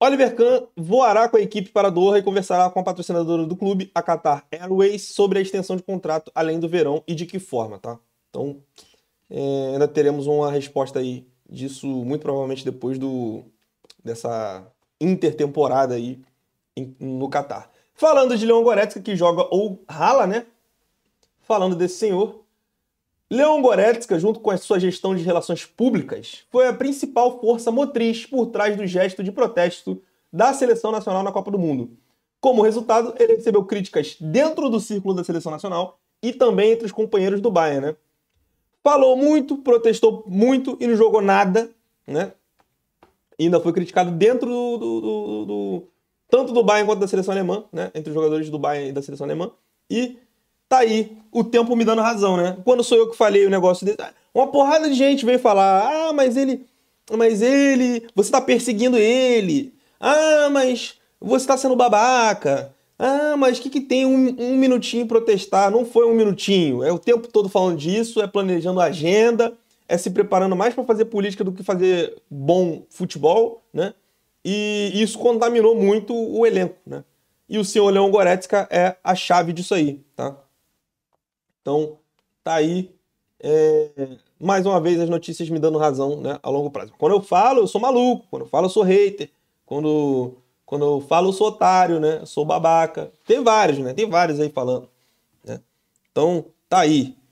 Oliver Kahn voará com a equipe para Doha e conversará com a patrocinadora do clube, a Qatar Airways, sobre a extensão de contrato além do verão e de que forma, tá? Então, é, ainda teremos uma resposta aí disso muito provavelmente depois do dessa intertemporada aí em, no Qatar. Falando de Leon Goretzka que joga ou rala, né? Falando desse senhor, Leon Goretzka, junto com a sua gestão de relações públicas, foi a principal força motriz por trás do gesto de protesto da seleção nacional na Copa do Mundo. Como resultado, ele recebeu críticas dentro do círculo da seleção nacional e também entre os companheiros do Bayern, né? Falou muito, protestou muito e não jogou nada, né? E ainda foi criticado dentro do, do, do, do tanto do Bayern quanto da seleção alemã, né? Entre os jogadores do Bayern e da seleção alemã. E tá aí o tempo me dando razão, né? Quando sou eu que falei o negócio dele, uma porrada de gente veio falar: "Ah, mas ele, mas ele, você tá perseguindo ele. Ah, mas você tá sendo babaca. Ah, mas que que tem um, um minutinho protestar? Não foi um minutinho, é o tempo todo falando disso, é planejando a agenda, é se preparando mais para fazer política do que fazer bom futebol, né? E isso contaminou muito o elenco, né? E o senhor Leão Goretzka é a chave disso aí, tá? Então, tá aí é, mais uma vez as notícias me dando razão né, a longo prazo. Quando eu falo, eu sou maluco. Quando eu falo, eu sou hater. Quando, quando eu falo, eu sou otário, né? Eu sou babaca. Tem vários, né? Tem vários aí falando. Né? Então, tá aí.